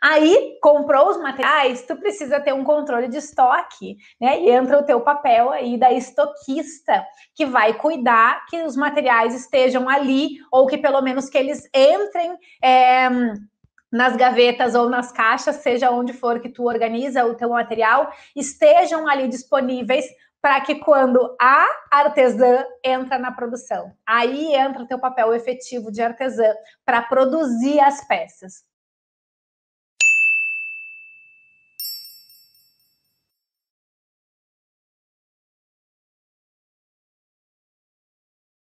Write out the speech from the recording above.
Aí, comprou os materiais, tu precisa ter um controle de estoque, né? E entra o teu papel aí da estoquista, que vai cuidar que os materiais estejam ali, ou que pelo menos que eles entrem... É, nas gavetas ou nas caixas, seja onde for que tu organiza o teu material, estejam ali disponíveis para que quando a artesã entra na produção, aí entra o teu papel efetivo de artesã para produzir as peças.